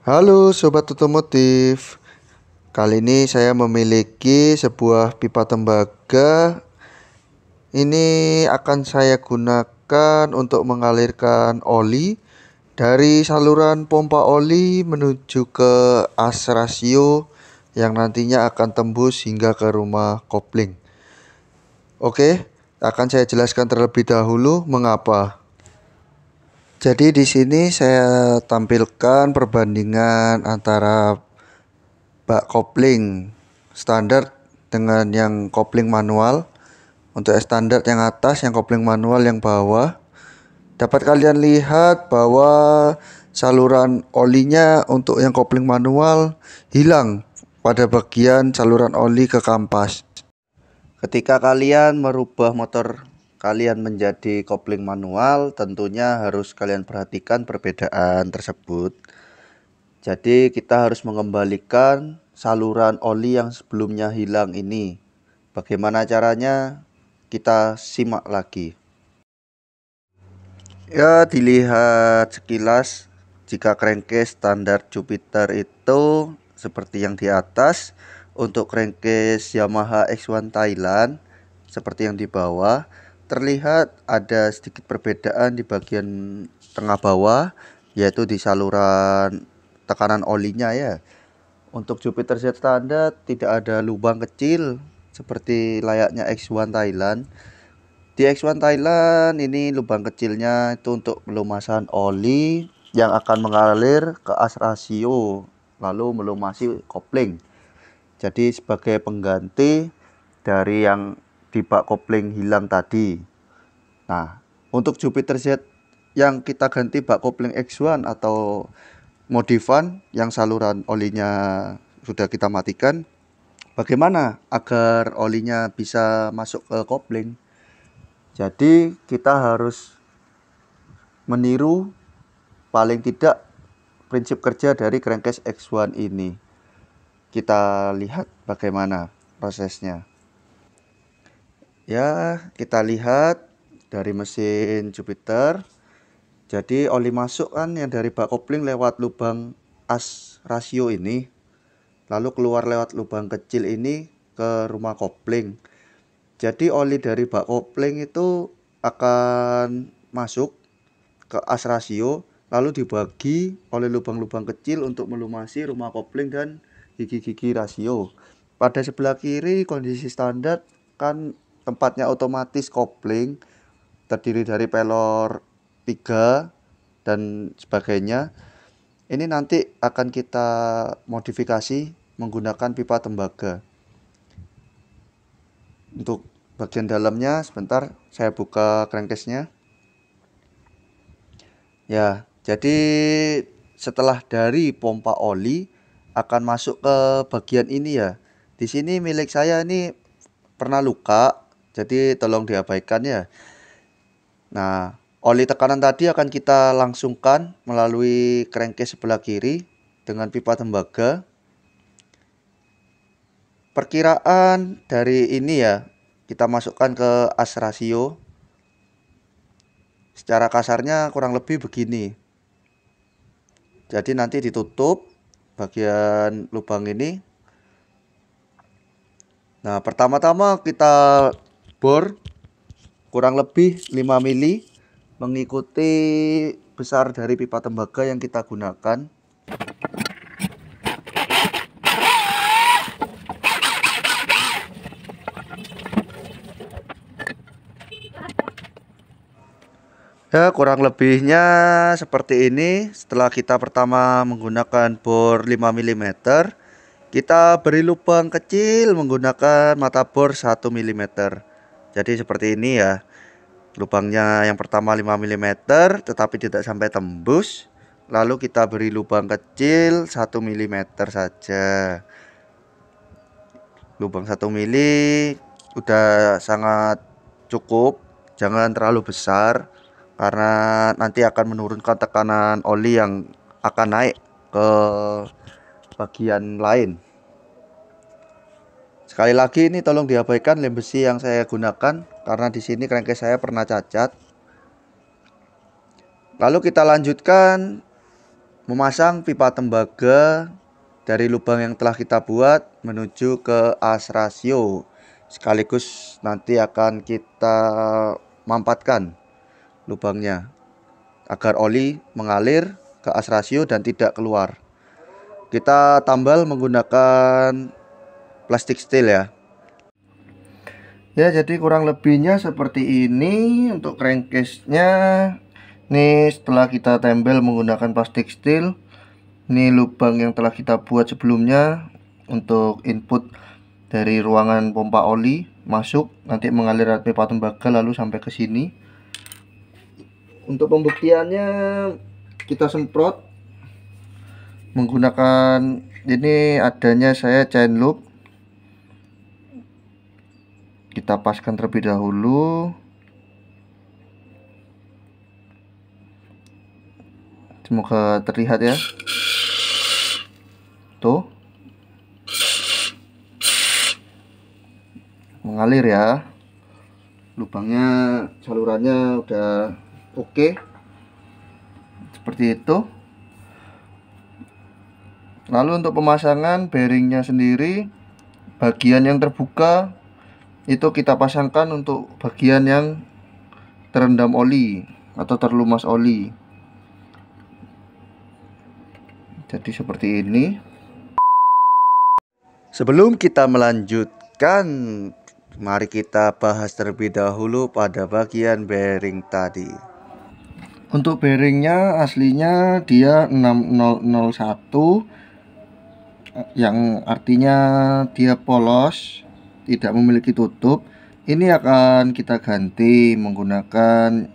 Halo Sobat Otomotif Kali ini saya memiliki sebuah pipa tembaga Ini akan saya gunakan untuk mengalirkan oli Dari saluran pompa oli menuju ke as rasio Yang nantinya akan tembus hingga ke rumah kopling Oke, akan saya jelaskan terlebih dahulu mengapa jadi di sini saya tampilkan perbandingan antara bak kopling standar dengan yang kopling manual. Untuk standar yang atas, yang kopling manual yang bawah. Dapat kalian lihat bahwa saluran olinya untuk yang kopling manual hilang pada bagian saluran oli ke kampas. Ketika kalian merubah motor kalian menjadi kopling manual tentunya harus kalian perhatikan perbedaan tersebut jadi kita harus mengembalikan saluran oli yang sebelumnya hilang ini bagaimana caranya kita simak lagi ya dilihat sekilas jika crankcase standar Jupiter itu seperti yang di atas untuk crankcase Yamaha X1 Thailand seperti yang di bawah Terlihat ada sedikit perbedaan di bagian tengah bawah yaitu di saluran tekanan olinya ya. Untuk Jupiter Z standar tidak ada lubang kecil seperti layaknya X1 Thailand. Di X1 Thailand ini lubang kecilnya itu untuk pelumasan oli yang akan mengalir ke as rasio lalu melumasi kopling. Jadi sebagai pengganti dari yang di bak kopling hilang tadi. Nah, untuk Jupiter Z yang kita ganti bak kopling X1 atau modifan yang saluran olinya sudah kita matikan, bagaimana agar olinya bisa masuk ke kopling? Jadi kita harus meniru paling tidak prinsip kerja dari crankcase X1 ini. Kita lihat bagaimana prosesnya ya kita lihat dari mesin Jupiter jadi oli masuk kan yang dari bak kopling lewat lubang as rasio ini lalu keluar lewat lubang kecil ini ke rumah kopling jadi oli dari bak kopling itu akan masuk ke as rasio lalu dibagi oleh lubang-lubang kecil untuk melumasi rumah kopling dan gigi-gigi rasio. Pada sebelah kiri kondisi standar kan tempatnya otomatis kopling terdiri dari pelor 3 dan sebagainya ini nanti akan kita modifikasi menggunakan pipa tembaga untuk bagian dalamnya sebentar saya buka crankcase-nya ya jadi setelah dari pompa oli akan masuk ke bagian ini ya di sini milik saya ini pernah luka jadi tolong diabaikan ya. Nah, oli tekanan tadi akan kita langsungkan melalui crankcase sebelah kiri dengan pipa tembaga. Perkiraan dari ini ya, kita masukkan ke as rasio. Secara kasarnya kurang lebih begini. Jadi nanti ditutup bagian lubang ini. Nah, pertama-tama kita bor kurang lebih 5 mili mengikuti besar dari pipa tembaga yang kita gunakan. Ya, kurang lebihnya seperti ini. Setelah kita pertama menggunakan bor 5 mm, kita beri lubang kecil menggunakan mata bor 1 mm. Jadi seperti ini ya. Lubangnya yang pertama 5 mm tetapi tidak sampai tembus. Lalu kita beri lubang kecil 1 mm saja. Lubang 1 mili udah sangat cukup, jangan terlalu besar karena nanti akan menurunkan tekanan oli yang akan naik ke bagian lain. Sekali lagi ini tolong diabaikan lem besi yang saya gunakan karena di sini crankcase saya pernah cacat. Lalu kita lanjutkan memasang pipa tembaga dari lubang yang telah kita buat menuju ke as rasio sekaligus nanti akan kita mampatkan lubangnya agar oli mengalir ke as rasio dan tidak keluar. Kita tambal menggunakan plastik steel ya ya jadi kurang lebihnya seperti ini untuk crankcase-nya nih setelah kita tempel menggunakan plastik steel ini lubang yang telah kita buat sebelumnya untuk input dari ruangan pompa oli masuk nanti mengalir lewat pipa tembaga lalu sampai ke sini untuk pembuktiannya kita semprot menggunakan ini adanya saya chain loop kita paskan terlebih dahulu semoga terlihat ya tuh mengalir ya lubangnya salurannya udah oke seperti itu lalu untuk pemasangan bearingnya sendiri bagian yang terbuka itu kita pasangkan untuk bagian yang terendam oli atau terlumas oli jadi seperti ini sebelum kita melanjutkan mari kita bahas terlebih dahulu pada bagian bearing tadi untuk bearingnya aslinya dia 6001 yang artinya dia polos tidak memiliki tutup ini akan kita ganti menggunakan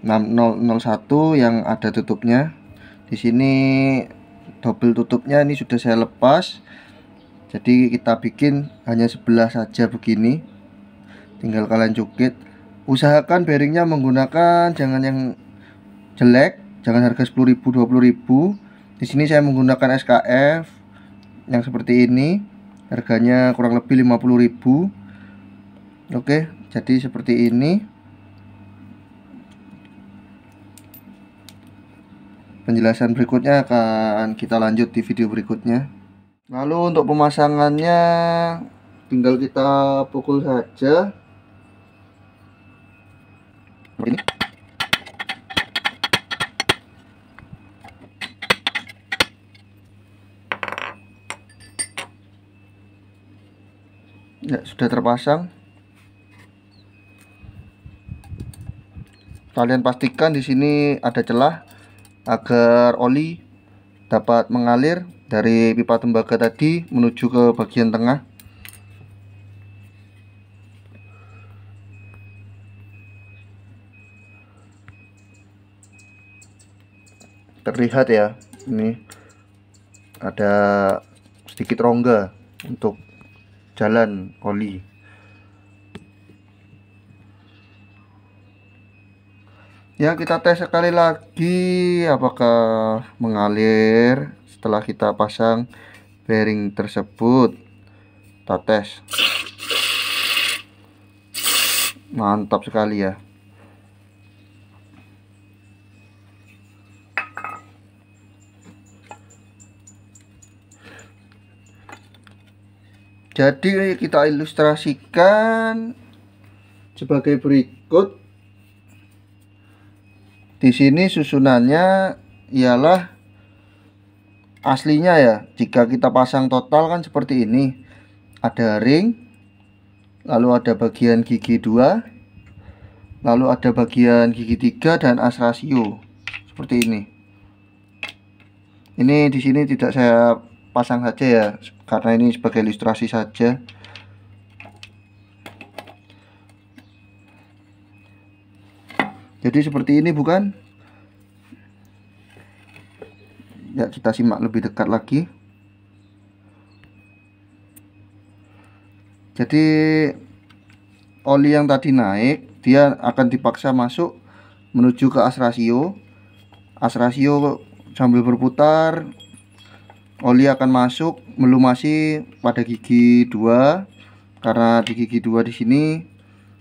6001 yang ada tutupnya di sini double tutupnya ini sudah saya lepas jadi kita bikin hanya sebelah saja begini tinggal kalian cukit usahakan bearingnya menggunakan jangan yang jelek jangan harga 10.000 20.000 di sini saya menggunakan SKF yang seperti ini harganya kurang lebih 50000 oke jadi seperti ini penjelasan berikutnya akan kita lanjut di video berikutnya lalu untuk pemasangannya tinggal kita pukul saja ya sudah terpasang kalian pastikan di sini ada celah agar oli dapat mengalir dari pipa tembaga tadi menuju ke bagian tengah terlihat ya ini ada sedikit rongga untuk jalan oli ya kita tes sekali lagi apakah mengalir setelah kita pasang bearing tersebut kita tes mantap sekali ya jadi kita ilustrasikan sebagai berikut di sini susunannya ialah aslinya ya jika kita pasang total kan seperti ini ada ring lalu ada bagian gigi 2 lalu ada bagian gigi 3 dan as rasio seperti ini ini di sini tidak saya pasang saja ya karena ini sebagai ilustrasi saja jadi seperti ini bukan ya kita simak lebih dekat lagi jadi oli yang tadi naik dia akan dipaksa masuk menuju ke as rasio as rasio sambil berputar oli akan masuk melumasi pada gigi 2 karena di gigi 2 di sini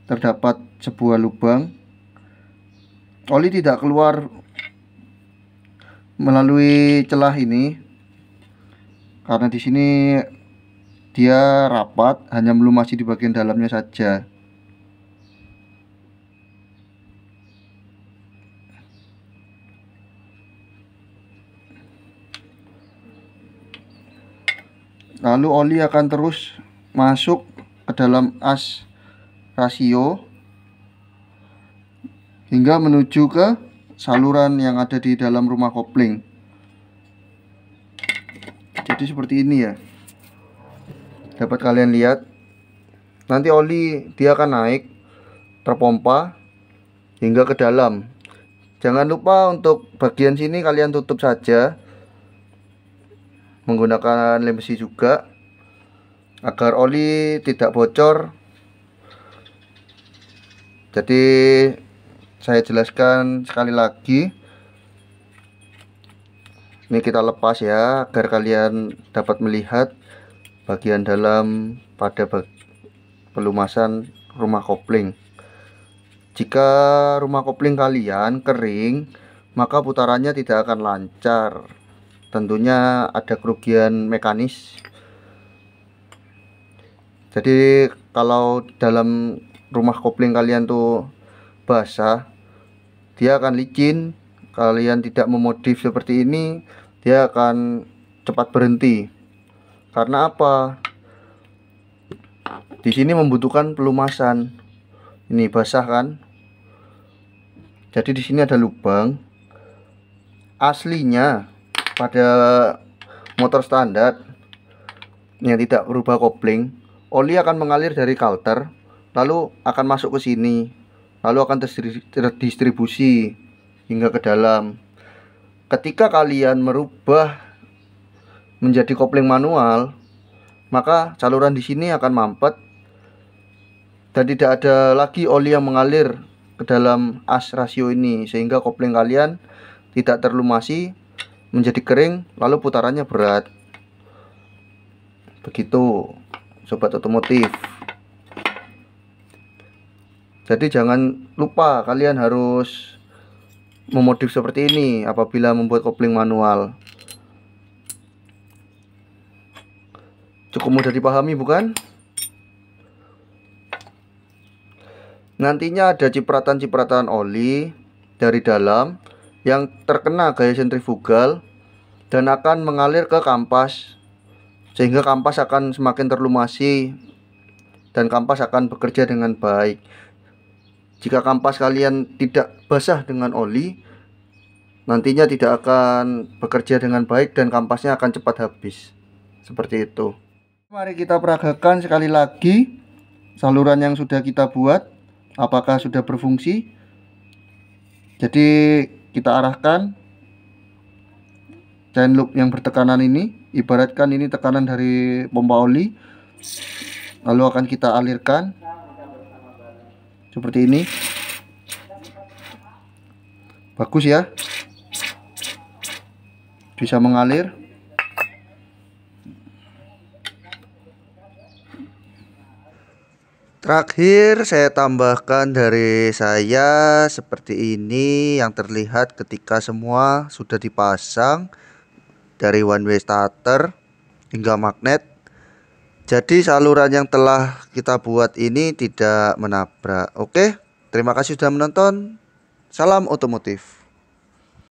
terdapat sebuah lubang oli tidak keluar melalui celah ini karena di sini dia rapat hanya melumasi di bagian dalamnya saja Lalu oli akan terus masuk ke dalam as rasio hingga menuju ke saluran yang ada di dalam rumah kopling. Jadi seperti ini ya. Dapat kalian lihat. Nanti oli dia akan naik terpompa hingga ke dalam. Jangan lupa untuk bagian sini kalian tutup saja menggunakan lem besi juga agar oli tidak bocor jadi saya jelaskan sekali lagi ini kita lepas ya agar kalian dapat melihat bagian dalam pada pelumasan rumah kopling jika rumah kopling kalian kering maka putarannya tidak akan lancar tentunya ada kerugian mekanis jadi kalau dalam rumah kopling kalian tuh basah dia akan licin kalian tidak memodif seperti ini dia akan cepat berhenti karena apa di sini membutuhkan pelumasan ini basah kan jadi di sini ada lubang aslinya pada motor standar yang tidak berubah kopling oli akan mengalir dari kalter lalu akan masuk ke sini lalu akan terdistribusi hingga ke dalam ketika kalian merubah menjadi kopling manual maka saluran di sini akan mampet dan tidak ada lagi oli yang mengalir ke dalam as rasio ini sehingga kopling kalian tidak terlumasi menjadi kering lalu putarannya berat begitu sobat otomotif jadi jangan lupa kalian harus memodif seperti ini apabila membuat kopling manual cukup mudah dipahami bukan? Nantinya ada cipratan-cipratan oli dari dalam yang terkena gaya sentrifugal dan akan mengalir ke kampas sehingga kampas akan semakin terlumasi dan kampas akan bekerja dengan baik jika kampas kalian tidak basah dengan oli nantinya tidak akan bekerja dengan baik dan kampasnya akan cepat habis seperti itu mari kita peragakan sekali lagi saluran yang sudah kita buat apakah sudah berfungsi jadi kita arahkan chain loop yang bertekanan ini ibaratkan ini tekanan dari pompa oli lalu akan kita alirkan seperti ini bagus ya bisa mengalir Terakhir saya tambahkan dari saya seperti ini yang terlihat ketika semua sudah dipasang dari one way starter hingga magnet. Jadi saluran yang telah kita buat ini tidak menabrak. Oke, terima kasih sudah menonton. Salam otomotif.